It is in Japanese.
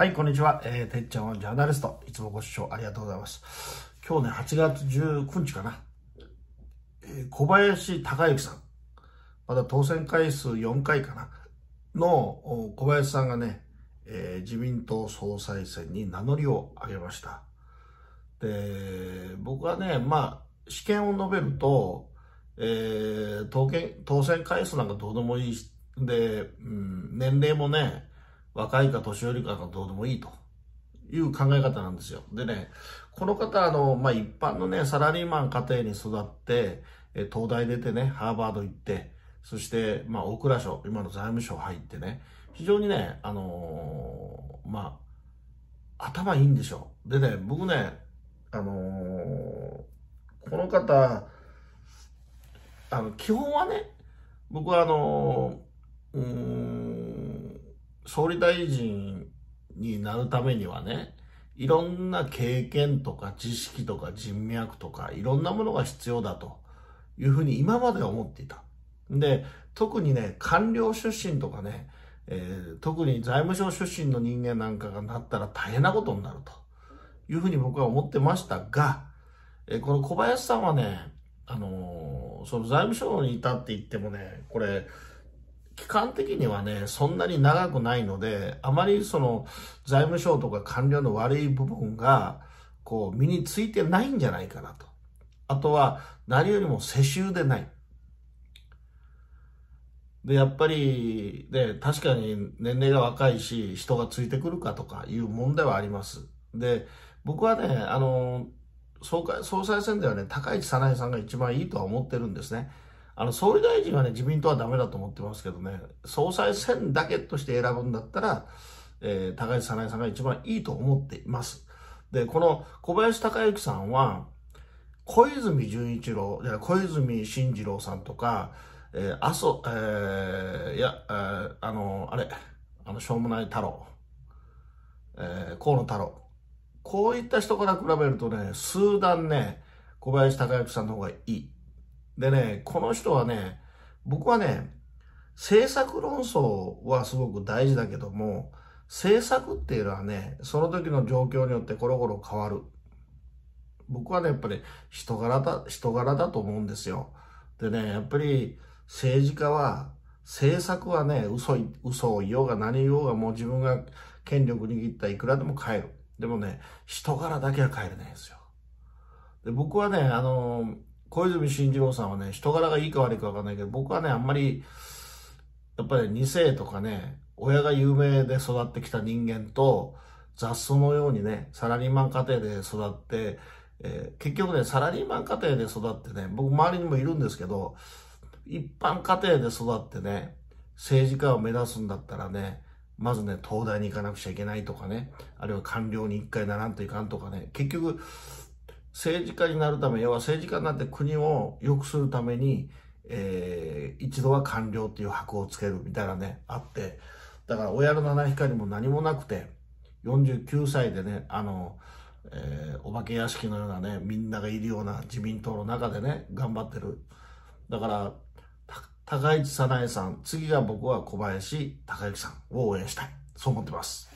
はい、こんにちは。えー、てっちゃんはジャーナリスト。いつもご視聴ありがとうございます。今日ね、8月19日かな。えー、小林隆之さん。まだ当選回数4回かな。の小林さんがね、えー、自民党総裁選に名乗りを上げました。で、僕はね、まあ、試験を述べると、えー、当選回数なんかどうでもいいし、で、うん、年齢もね、若いか年寄りかどうでもいいという考え方なんですよ。でね、この方、あの、まあ、一般のね、サラリーマン家庭に育って、え東大出てね、ハーバード行って、そして、まあ、大蔵省、今の財務省入ってね、非常にね、あのー、まあ、頭いいんでしょう。でね、僕ね、あのー、この方、あの、基本はね、僕はあのー、うん、総理大臣になるためにはね、いろんな経験とか知識とか人脈とかいろんなものが必要だというふうに今まで思っていた。で、特にね、官僚出身とかね、えー、特に財務省出身の人間なんかがなったら大変なことになるというふうに僕は思ってましたが、えー、この小林さんはね、あのー、その財務省にいたって言ってもね、これ、期間的にはね、そんなに長くないので、あまりその財務省とか官僚の悪い部分が、こう、身についてないんじゃないかなと。あとは、何よりも世襲でない。で、やっぱり、で、確かに年齢が若いし、人がついてくるかとかいう問題はあります。で、僕はね、あの、総会総裁選ではね、高市早苗さんが一番いいとは思ってるんですね。あの、総理大臣はね、自民党はダメだと思ってますけどね、総裁選だけとして選ぶんだったら、えー、高市早苗さんが一番いいと思っています。で、この小林隆之さんは、小泉純一郎、小泉進次郎さんとか、えー、麻生、えー、いや、えー、あの、あれ、あの、しょうもない太郎、えー、河野太郎。こういった人から比べるとね、数段ね、小林隆之さんの方がいい。でね、この人はね、僕はね、政策論争はすごく大事だけども、政策っていうのはね、その時の状況によってコロコロ変わる。僕はね、やっぱり人柄だ、人柄だと思うんですよ。でね、やっぱり政治家は、政策はね、嘘、嘘を言おうが何言おうがもう自分が権力握ったらいくらでも変える。でもね、人柄だけは変えれないんですよ。で僕はね、あのー小泉進次郎さんはね、人柄がいいか悪いかわかんないけど、僕はね、あんまり、やっぱり、2世とかね、親が有名で育ってきた人間と、雑草のようにね、サラリーマン家庭で育って、えー、結局ね、サラリーマン家庭で育ってね、僕周りにもいるんですけど、一般家庭で育ってね、政治家を目指すんだったらね、まずね、東大に行かなくちゃいけないとかね、あるいは官僚に一回ならんといかんとかね、結局、政治家になるため、要は政治家になって国を良くするために、えー、一度は官僚っていう箔をつけるみたいなね、あって、だから親の七光も何もなくて、49歳でね、あの、えー、お化け屋敷のようなね、みんながいるような自民党の中でね、頑張ってる。だから、高市早苗さん、次が僕は小林高之さんを応援したい。そう思ってます。